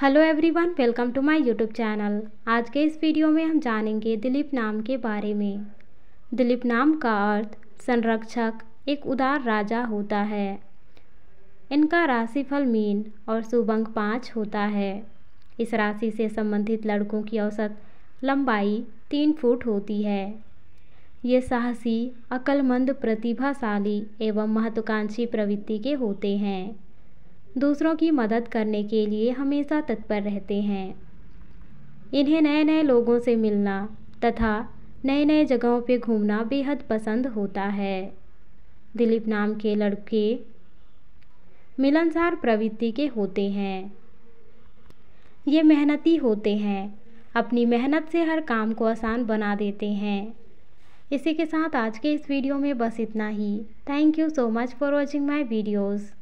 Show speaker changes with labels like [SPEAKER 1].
[SPEAKER 1] hello everyone welcome to my YouTube channel आज के इस वीडियो में हम जानेंगे दिलीप नाम के बारे में दिलीप नाम का अर्थ संरक्षक एक उदार राजा होता है इनका राशिफल मीन और शुभंग पाँच होता है इस राशि से संबंधित लड़कों की औसत लंबाई तीन फुट होती है ये साहसी अक्लमंद प्रतिभाशाली एवं महत्वाकांक्षी प्रवृत्ति के होते हैं दूसरों की मदद करने के लिए हमेशा तत्पर रहते हैं इन्हें नए नए लोगों से मिलना तथा नए नए जगहों पर घूमना बेहद पसंद होता है दिलीप नाम के लड़के मिलनसार प्रवृत्ति के होते हैं ये मेहनती होते हैं अपनी मेहनत से हर काम को आसान बना देते हैं इसी के साथ आज के इस वीडियो में बस इतना ही thank you so much for watching my videos